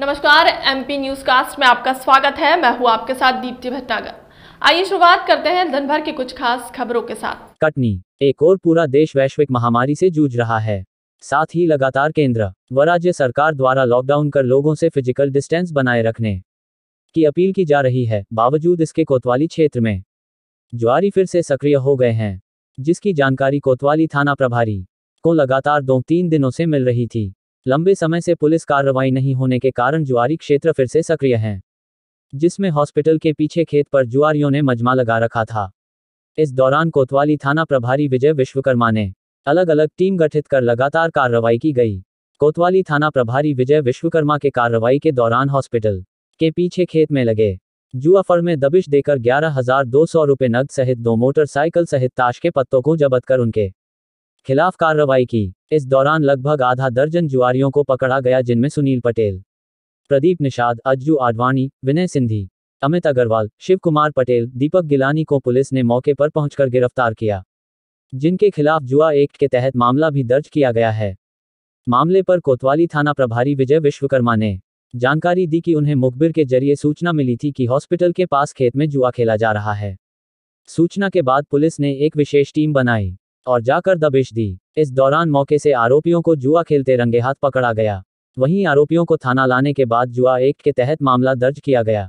नमस्कार MP news cast में आपका स्वागत है मैं हूँ आपके साथ दीप्ति भटनागर आइए शुरुआत करते हैं दिन भर की कुछ खास खबरों के साथ कटनी एक और पूरा देश वैश्विक महामारी से जूझ रहा है साथ ही लगातार केंद्र व राज्य सरकार द्वारा लॉकडाउन कर लोगों से फिजिकल डिस्टेंस बनाए रखने की अपील की जा रही है बावजूद इसके कोतवाली क्षेत्र में ज्वारी फिर से सक्रिय हो गए हैं जिसकी जानकारी कोतवाली थाना प्रभारी को लगातार दो तीन दिनों से मिल रही थी लंबे समय से पुलिस कार्रवाई नहीं होने के कारण जुआरी क्षेत्र फिर से सक्रिय है जिसमें हॉस्पिटल के पीछे खेत पर जुआरियों ने मजमा लगा रखा था इस दौरान कोतवाली थाना प्रभारी विजय विश्वकर्मा ने अलग अलग टीम गठित कर लगातार कार्रवाई की गई कोतवाली थाना प्रभारी विजय विश्वकर्मा के कार्रवाई के दौरान हॉस्पिटल के पीछे खेत में लगे जुआफर में दबिश देकर ग्यारह हजार दो सौ रुपये नकद सहित दो मोटरसाइकिल सहित ताश के पत्तों को जबत कर उनके खिलाफ कार्रवाई की इस दौरान लगभग आधा दर्जन जुआरियों को पकड़ा गया जिनमें सुनील पटेल प्रदीप निषाद अज्जू आडवाणी विनय सिंधी अमित अग्रवाल शिव कुमार पटेल दीपक गिलानी को पुलिस ने मौके पर पहुंचकर गिरफ्तार किया जिनके खिलाफ जुआ एक्ट के तहत मामला भी दर्ज किया गया है मामले पर कोतवाली थाना प्रभारी विजय विश्वकर्मा ने जानकारी दी कि उन्हें मुखबिर के जरिए सूचना मिली थी कि हॉस्पिटल के पास खेत में जुआ खेला जा रहा है सूचना के बाद पुलिस ने एक विशेष टीम बनाई और जाकर दबिश दी इस दौरान मौके से आरोपियों को जुआ खेलते रंगे हाथ पकड़ा गया वहीं आरोपियों को थाना लाने के बाद जुआ एक के तहत मामला दर्ज किया गया